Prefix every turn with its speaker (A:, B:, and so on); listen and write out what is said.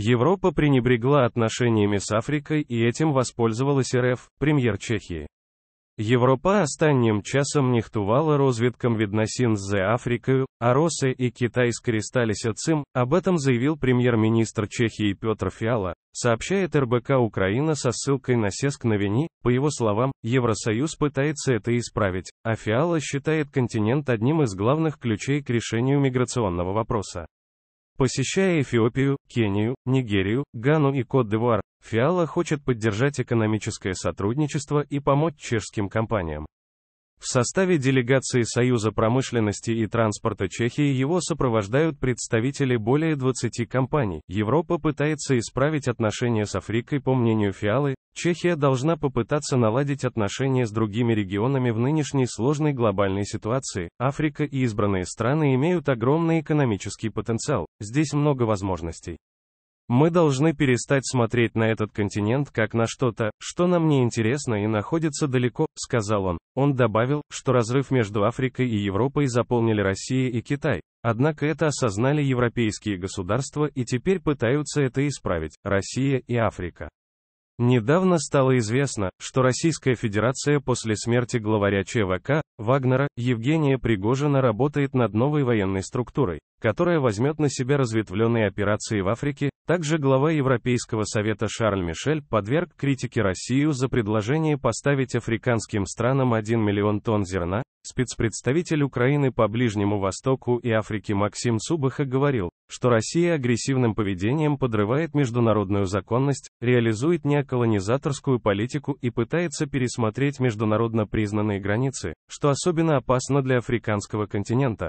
A: Европа пренебрегла отношениями с Африкой и этим воспользовалась РФ, премьер Чехии. Европа останнім часом нехтувала розвідкам відносин з Африкой, а Россия и Китай скористалися цим, об этом заявил премьер-министр Чехии Петр Фиала, сообщает РБК Украина со ссылкой на Сеск на Вини, по его словам, Евросоюз пытается это исправить, а Фиала считает континент одним из главных ключей к решению миграционного вопроса. Посещая Эфиопию, Кению, Нигерию, Гану и Кот-де-Вуар, Фиала хочет поддержать экономическое сотрудничество и помочь чешским компаниям. В составе делегации Союза промышленности и транспорта Чехии его сопровождают представители более 20 компаний. Европа пытается исправить отношения с Африкой, по мнению Фиалы. Чехия должна попытаться наладить отношения с другими регионами в нынешней сложной глобальной ситуации. Африка и избранные страны имеют огромный экономический потенциал. Здесь много возможностей. Мы должны перестать смотреть на этот континент как на что-то, что нам не интересно и находится далеко, сказал он. Он добавил, что разрыв между Африкой и Европой заполнили Россия и Китай. Однако это осознали европейские государства и теперь пытаются это исправить, Россия и Африка. Недавно стало известно, что Российская Федерация после смерти главаря ЧВК, Вагнера, Евгения Пригожина работает над новой военной структурой которая возьмет на себя разветвленные операции в Африке, также глава Европейского совета Шарль Мишель подверг критике Россию за предложение поставить африканским странам 1 миллион тонн зерна, спецпредставитель Украины по Ближнему Востоку и Африке Максим Субаха говорил, что Россия агрессивным поведением подрывает международную законность, реализует неоколонизаторскую политику и пытается пересмотреть международно признанные границы, что особенно опасно для африканского континента.